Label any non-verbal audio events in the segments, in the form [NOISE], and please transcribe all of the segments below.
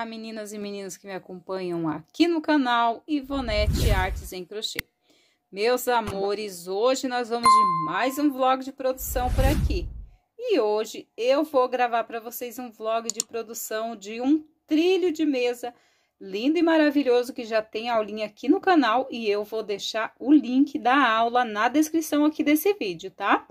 Olá, meninas e meninos que me acompanham aqui no canal Ivonete Artes em Crochê. Meus amores, hoje nós vamos de mais um vlog de produção por aqui. E hoje eu vou gravar para vocês um vlog de produção de um trilho de mesa lindo e maravilhoso que já tem aulinha aqui no canal e eu vou deixar o link da aula na descrição aqui desse vídeo, tá? Tá?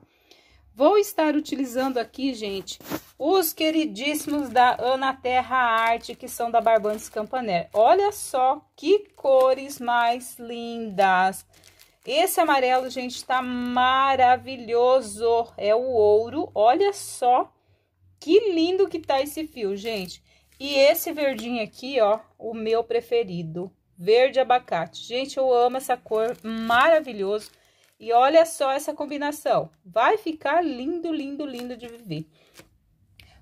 Vou estar utilizando aqui, gente, os queridíssimos da Ana Terra Arte, que são da Barbantes Campaner. Olha só que cores mais lindas! Esse amarelo, gente, tá maravilhoso. É o ouro. Olha só que lindo que tá esse fio, gente. E esse verdinho aqui, ó, o meu preferido. Verde abacate. Gente, eu amo essa cor, maravilhoso. E olha só essa combinação. Vai ficar lindo, lindo, lindo de viver.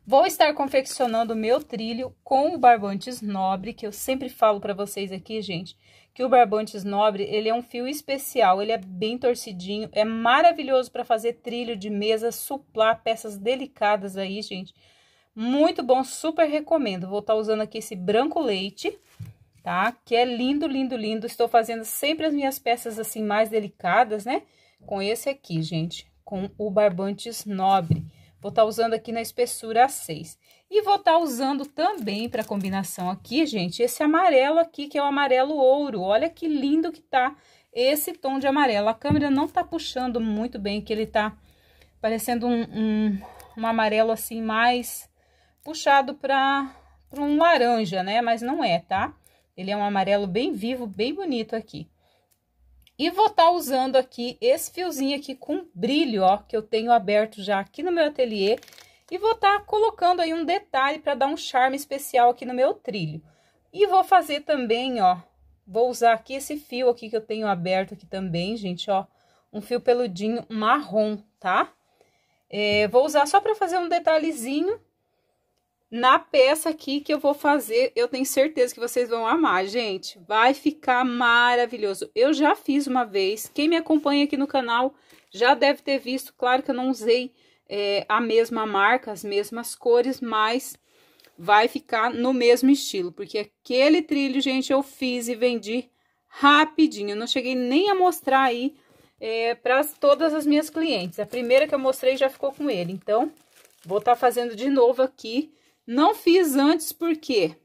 Vou estar confeccionando o meu trilho com o barbantes nobre, que eu sempre falo para vocês aqui, gente, que o barbantes nobre, ele é um fio especial, ele é bem torcidinho, é maravilhoso para fazer trilho de mesa, suplar peças delicadas aí, gente. Muito bom, super recomendo. Vou estar tá usando aqui esse branco leite, tá? Que é lindo, lindo, lindo. Estou fazendo sempre as minhas peças assim mais delicadas, né? Com esse aqui, gente, com o barbantes nobre. Vou estar tá usando aqui na espessura 6. E vou estar tá usando também para combinação aqui, gente, esse amarelo aqui, que é o amarelo ouro. Olha que lindo que tá esse tom de amarelo. A câmera não tá puxando muito bem, que ele tá parecendo um, um, um amarelo assim mais puxado para um laranja, né? Mas não é, tá? Ele é um amarelo bem vivo, bem bonito aqui. E vou estar tá usando aqui esse fiozinho aqui com brilho, ó, que eu tenho aberto já aqui no meu ateliê. E vou estar tá colocando aí um detalhe para dar um charme especial aqui no meu trilho. E vou fazer também, ó, vou usar aqui esse fio aqui que eu tenho aberto aqui também, gente, ó. Um fio peludinho marrom, tá? É, vou usar só para fazer um detalhezinho na peça aqui que eu vou fazer, eu tenho certeza que vocês vão amar, gente. Vai ficar maravilhoso. Eu já fiz uma vez, quem me acompanha aqui no canal já deve ter visto. Claro que eu não usei é, a mesma marca, as mesmas cores, mas vai ficar no mesmo estilo. Porque aquele trilho, gente, eu fiz e vendi rapidinho. Eu não cheguei nem a mostrar aí é, para todas as minhas clientes. A primeira que eu mostrei já ficou com ele, então... Vou estar tá fazendo de novo aqui não fiz antes porque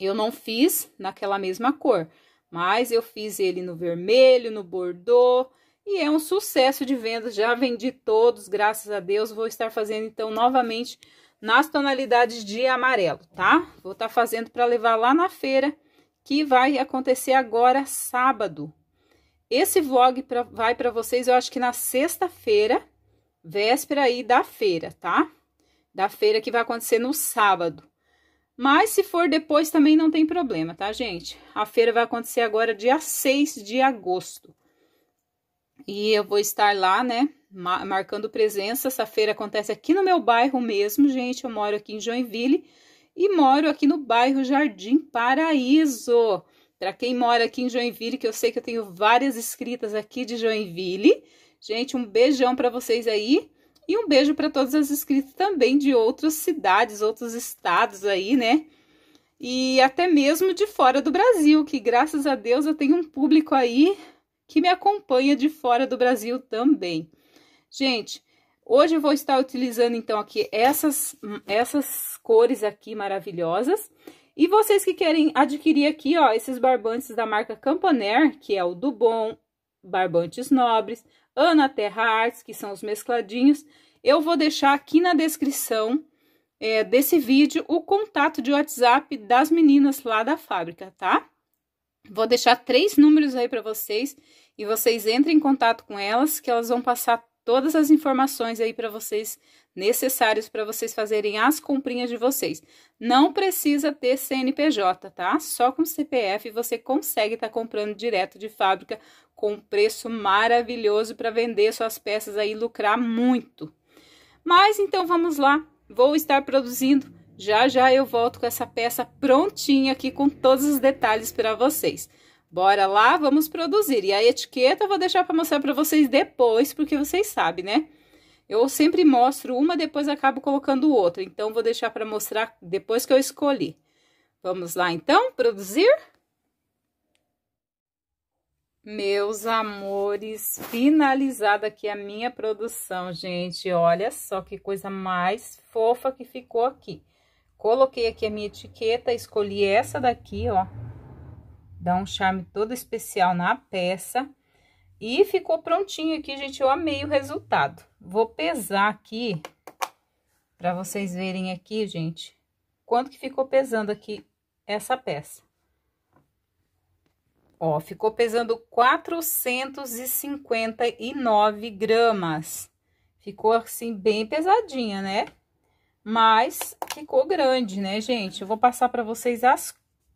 eu não fiz naquela mesma cor, mas eu fiz ele no vermelho, no bordô, e é um sucesso de vendas. Já vendi todos, graças a Deus. Vou estar fazendo então novamente nas tonalidades de amarelo, tá? Vou estar tá fazendo para levar lá na feira, que vai acontecer agora sábado. Esse vlog pra, vai para vocês, eu acho que na sexta-feira, véspera aí da feira, tá? da feira que vai acontecer no sábado. Mas se for depois também não tem problema, tá, gente? A feira vai acontecer agora dia 6 de agosto. E eu vou estar lá, né, marcando presença. Essa feira acontece aqui no meu bairro mesmo, gente. Eu moro aqui em Joinville e moro aqui no bairro Jardim Paraíso. Para quem mora aqui em Joinville, que eu sei que eu tenho várias escritas aqui de Joinville. Gente, um beijão para vocês aí. E um beijo para todas as inscritas também de outras cidades, outros estados aí, né? E até mesmo de fora do Brasil, que graças a Deus eu tenho um público aí que me acompanha de fora do Brasil também. Gente, hoje eu vou estar utilizando então aqui essas, essas cores aqui maravilhosas. E vocês que querem adquirir aqui, ó, esses barbantes da marca Campaner, que é o Dubon, Barbantes Nobres, Ana Terra Arts, que são os mescladinhos. Eu vou deixar aqui na descrição é, desse vídeo o contato de WhatsApp das meninas lá da fábrica, tá? Vou deixar três números aí para vocês e vocês entrem em contato com elas, que elas vão passar todas as informações aí para vocês necessárias para vocês fazerem as comprinhas de vocês. Não precisa ter CNPJ, tá? Só com CPF você consegue estar tá comprando direto de fábrica com um preço maravilhoso para vender suas peças aí e lucrar muito. Mas então vamos lá, vou estar produzindo. Já já eu volto com essa peça prontinha aqui com todos os detalhes para vocês. Bora lá, vamos produzir. E a etiqueta eu vou deixar para mostrar para vocês depois, porque vocês sabem, né? Eu sempre mostro uma, depois acabo colocando outra. Então, vou deixar para mostrar depois que eu escolhi. Vamos lá, então, produzir? Meus amores, finalizada aqui a minha produção, gente. Olha só que coisa mais fofa que ficou aqui. Coloquei aqui a minha etiqueta, escolhi essa daqui, ó. Dá um charme todo especial na peça. E ficou prontinho aqui, gente. Eu amei o resultado. Vou pesar aqui, pra vocês verem aqui, gente, quanto que ficou pesando aqui essa peça. Ó, ficou pesando 459 gramas. Ficou, assim, bem pesadinha, né? Mas ficou grande, né, gente? Eu vou passar para vocês as,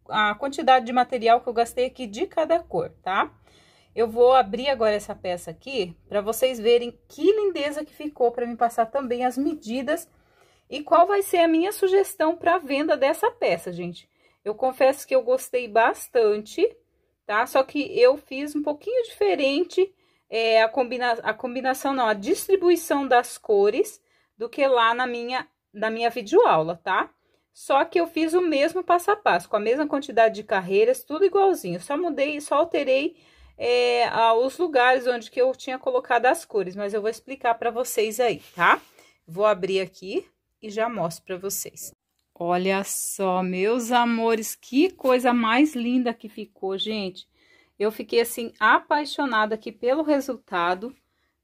a quantidade de material que eu gastei aqui de cada cor, tá? Eu vou abrir agora essa peça aqui para vocês verem que lindeza que ficou para me passar também as medidas e qual vai ser a minha sugestão para venda dessa peça, gente. Eu confesso que eu gostei bastante, tá? Só que eu fiz um pouquinho diferente é, a, combina a combinação, não, a distribuição das cores do que lá na minha, na minha videoaula, tá? Só que eu fiz o mesmo passo a passo, com a mesma quantidade de carreiras, tudo igualzinho. Só mudei, só alterei é, os lugares onde que eu tinha colocado as cores, mas eu vou explicar para vocês aí, tá? Vou abrir aqui e já mostro para vocês. Olha só, meus amores, que coisa mais linda que ficou, gente. Eu fiquei, assim, apaixonada aqui pelo resultado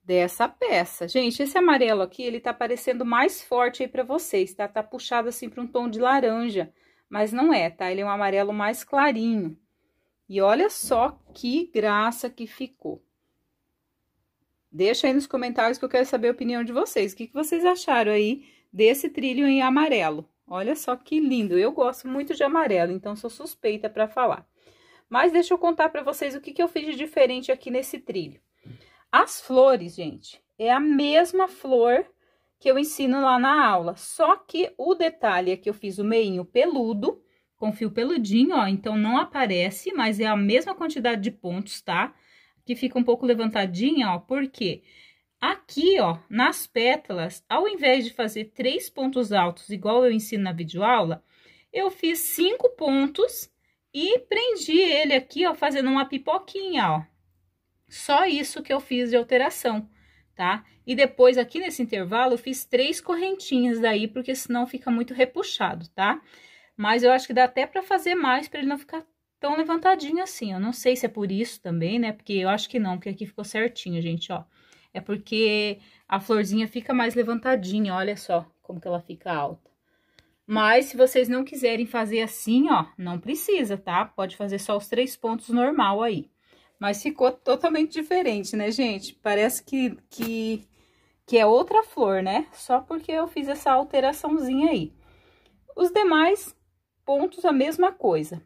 dessa peça. Gente, esse amarelo aqui, ele tá parecendo mais forte aí pra vocês, tá? Tá puxado, assim, pra um tom de laranja, mas não é, tá? Ele é um amarelo mais clarinho. E olha só que graça que ficou. Deixa aí nos comentários que eu quero saber a opinião de vocês. O que, que vocês acharam aí desse trilho em amarelo? Olha só que lindo. Eu gosto muito de amarelo, então sou suspeita para falar. Mas deixa eu contar para vocês o que, que eu fiz de diferente aqui nesse trilho. As flores, gente, é a mesma flor que eu ensino lá na aula. Só que o detalhe é que eu fiz o meinho peludo, com fio peludinho, ó. Então, não aparece, mas é a mesma quantidade de pontos, tá? Que fica um pouco levantadinha, ó. Por quê? Porque Aqui, ó, nas pétalas, ao invés de fazer três pontos altos, igual eu ensino na videoaula, eu fiz cinco pontos e prendi ele aqui, ó, fazendo uma pipoquinha, ó. Só isso que eu fiz de alteração, tá? E depois, aqui nesse intervalo, eu fiz três correntinhas daí, porque senão fica muito repuxado, tá? Mas eu acho que dá até pra fazer mais, pra ele não ficar tão levantadinho assim, eu não sei se é por isso também, né? Porque eu acho que não, porque aqui ficou certinho, gente, ó. É porque a florzinha fica mais levantadinha, olha só como que ela fica alta. Mas, se vocês não quiserem fazer assim, ó, não precisa, tá? Pode fazer só os três pontos normal aí. Mas ficou totalmente diferente, né, gente? Parece que, que, que é outra flor, né? Só porque eu fiz essa alteraçãozinha aí. Os demais pontos, a mesma coisa.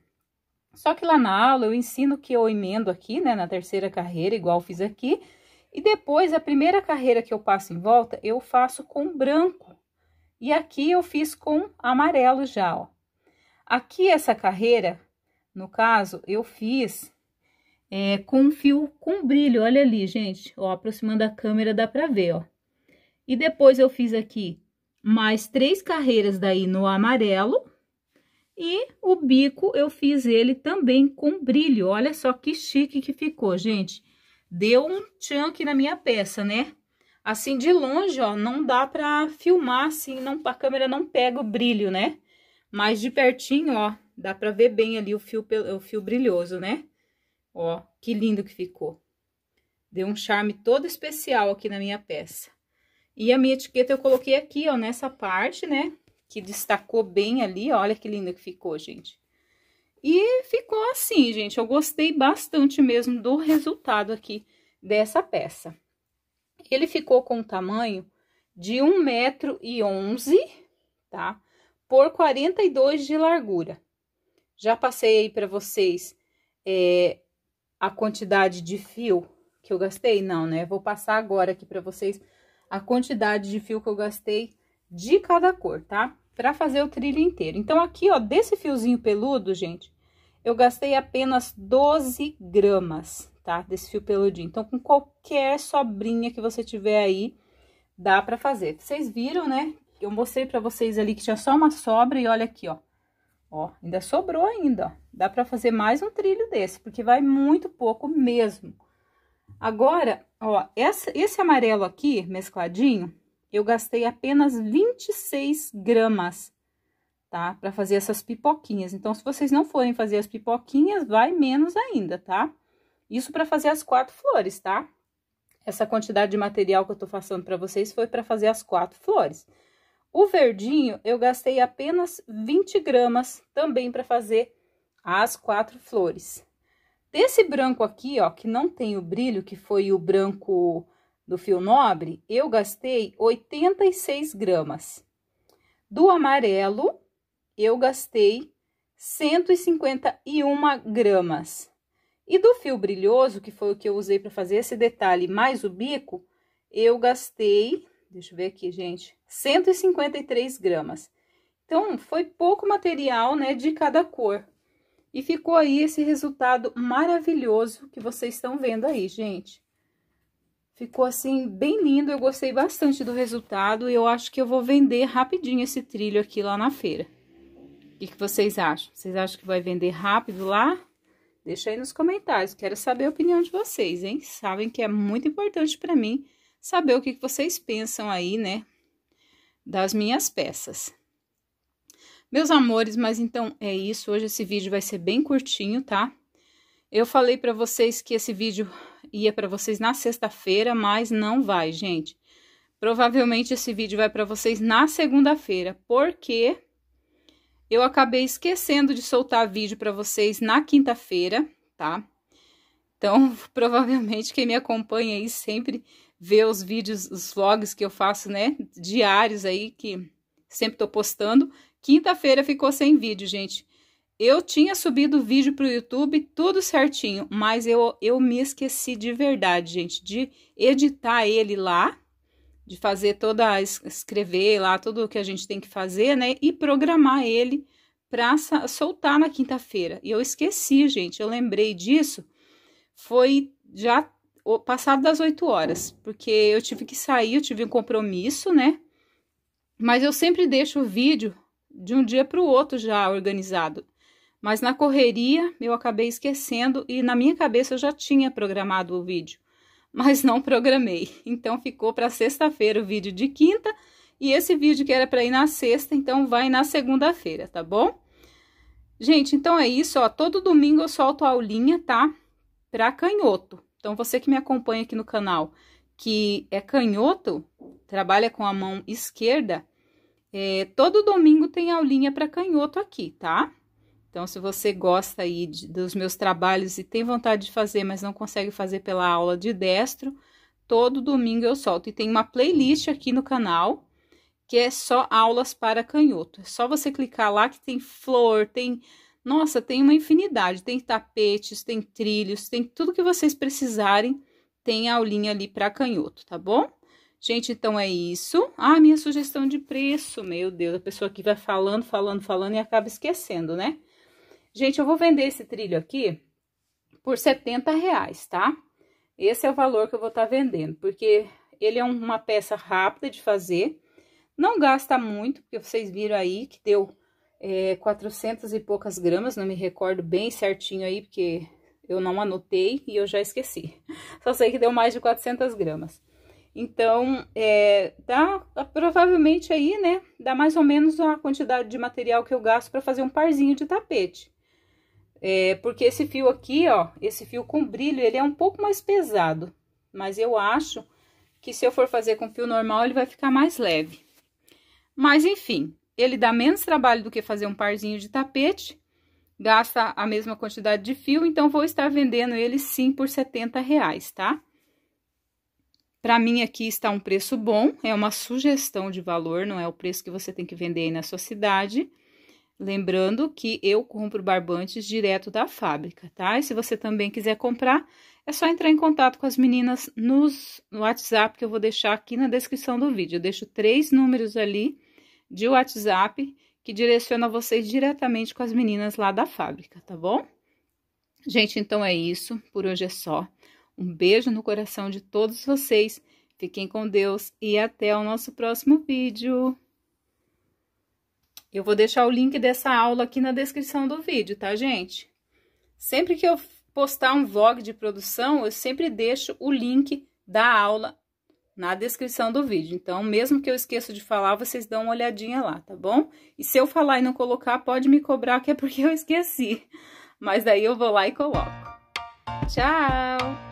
Só que lá na aula, eu ensino que eu emendo aqui, né, na terceira carreira, igual fiz aqui e depois, a primeira carreira que eu passo em volta, eu faço com branco. E aqui eu fiz com amarelo já, ó. Aqui essa carreira, no caso, eu fiz é, com um fio com brilho. Olha ali, gente, ó, aproximando a câmera dá pra ver, ó. E depois eu fiz aqui mais três carreiras daí no amarelo. E o bico eu fiz ele também com brilho. Olha só que chique que ficou, gente deu um chunk na minha peça, né? Assim, de longe, ó, não dá pra filmar, assim, não, a câmera não pega o brilho, né? Mas de pertinho, ó, dá pra ver bem ali o fio, o fio brilhoso, né? Ó, que lindo que ficou. Deu um charme todo especial aqui na minha peça. E a minha etiqueta eu coloquei aqui, ó, nessa parte, né? Que destacou bem ali, ó, olha que lindo que ficou, gente. E ficou assim, gente. Eu gostei bastante mesmo do resultado aqui dessa peça. Ele ficou com o tamanho de 111 metro e tá? Por 42 de largura. Já passei aí para vocês é, a quantidade de fio que eu gastei? Não, né? Vou passar agora aqui para vocês a quantidade de fio que eu gastei de cada cor, tá? para fazer o trilho inteiro. Então, aqui, ó, desse fiozinho peludo, gente, eu gastei apenas 12 gramas, tá? Desse fio peludinho. Então, com qualquer sobrinha que você tiver aí, dá pra fazer. Vocês viram, né? Eu mostrei pra vocês ali que tinha só uma sobra e olha aqui, ó. Ó, ainda sobrou ainda, ó. Dá pra fazer mais um trilho desse, porque vai muito pouco mesmo. Mesmo. Agora, ó, essa, esse amarelo aqui, mescladinho, eu gastei apenas 26 gramas, tá? Para fazer essas pipoquinhas. Então, se vocês não forem fazer as pipoquinhas, vai menos ainda, tá? Isso para fazer as quatro flores, tá? Essa quantidade de material que eu tô passando para vocês foi para fazer as quatro flores. O verdinho, eu gastei apenas 20 gramas também para fazer as quatro flores. Desse branco aqui, ó, que não tem o brilho, que foi o branco do fio nobre, eu gastei 86 gramas. Do amarelo, eu gastei 151 gramas. E do fio brilhoso, que foi o que eu usei para fazer esse detalhe, mais o bico, eu gastei, deixa eu ver aqui, gente, 153 gramas. Então, foi pouco material, né, de cada cor. E ficou aí esse resultado maravilhoso que vocês estão vendo aí, gente. Ficou assim bem lindo, eu gostei bastante do resultado e eu acho que eu vou vender rapidinho esse trilho aqui lá na feira. O que, que vocês acham? Vocês acham que vai vender rápido lá? Deixa aí nos comentários, quero saber a opinião de vocês, hein? Sabem que é muito importante para mim saber o que, que vocês pensam aí, né? Das minhas peças. Meus amores, mas então é isso. Hoje esse vídeo vai ser bem curtinho, tá? Eu falei para vocês que esse vídeo ia para vocês na sexta-feira, mas não vai, gente. Provavelmente esse vídeo vai para vocês na segunda-feira, porque eu acabei esquecendo de soltar vídeo para vocês na quinta-feira, tá? Então, [LAUGHS] provavelmente quem me acompanha aí sempre vê os vídeos, os vlogs que eu faço, né, diários aí que sempre tô postando. Quinta-feira ficou sem vídeo, gente. Eu tinha subido o vídeo para o YouTube, tudo certinho, mas eu, eu me esqueci de verdade, gente, de editar ele lá, de fazer toda, escrever lá tudo o que a gente tem que fazer, né? E programar ele para soltar na quinta-feira. E eu esqueci, gente, eu lembrei disso, foi já passado das 8 horas, porque eu tive que sair, eu tive um compromisso, né? Mas eu sempre deixo o vídeo de um dia para o outro já organizado. Mas na correria eu acabei esquecendo e na minha cabeça eu já tinha programado o vídeo, mas não programei. Então ficou para sexta-feira o vídeo de quinta e esse vídeo que era para ir na sexta, então vai na segunda-feira, tá bom? Gente, então é isso, ó, todo domingo eu solto aulinha, tá? Para canhoto. Então você que me acompanha aqui no canal, que é canhoto, trabalha com a mão esquerda, é, todo domingo tem aulinha para canhoto aqui, tá? Então, se você gosta aí de, dos meus trabalhos e tem vontade de fazer, mas não consegue fazer pela aula de destro, todo domingo eu solto. E tem uma playlist aqui no canal que é só aulas para canhoto. É só você clicar lá que tem flor, tem. Nossa, tem uma infinidade. Tem tapetes, tem trilhos, tem tudo que vocês precisarem. Tem aulinha ali para canhoto, tá bom? Gente, então é isso. Ah, minha sugestão de preço. Meu Deus, a pessoa que vai falando, falando, falando e acaba esquecendo, né? Gente, eu vou vender esse trilho aqui por 70 reais, tá? Esse é o valor que eu vou estar tá vendendo, porque ele é uma peça rápida de fazer, não gasta muito, porque vocês viram aí que deu é, 400 e poucas gramas, não me recordo bem certinho aí, porque eu não anotei e eu já esqueci. [LAUGHS] Só sei que deu mais de 400 gramas. Então, é, dá provavelmente aí, né, dá mais ou menos a quantidade de material que eu gasto para fazer um parzinho de tapete. É, porque esse fio aqui, ó, esse fio com brilho, ele é um pouco mais pesado. Mas eu acho que se eu for fazer com fio normal, ele vai ficar mais leve. Mas, enfim, ele dá menos trabalho do que fazer um parzinho de tapete. Gasta a mesma quantidade de fio, então vou estar vendendo ele sim por 70 reais, tá? Para mim aqui está um preço bom, é uma sugestão de valor, não é o preço que você tem que vender aí na sua cidade. Lembrando que eu compro barbantes direto da fábrica, tá? E se você também quiser comprar, é só entrar em contato com as meninas nos, no WhatsApp que eu vou deixar aqui na descrição do vídeo. Eu deixo três números ali de WhatsApp que direciona vocês diretamente com as meninas lá da fábrica, tá bom? Gente, então é isso. Por hoje é só. Um beijo no coração de todos vocês. Fiquem com Deus e até o nosso próximo vídeo. Eu vou deixar o link dessa aula aqui na descrição do vídeo, tá, gente? Sempre que eu postar um vlog de produção, eu sempre deixo o link da aula na descrição do vídeo. Então, mesmo que eu esqueça de falar, vocês dão uma olhadinha lá, tá bom? E se eu falar e não colocar, pode me cobrar que é porque eu esqueci. Mas daí eu vou lá e coloco. Tchau!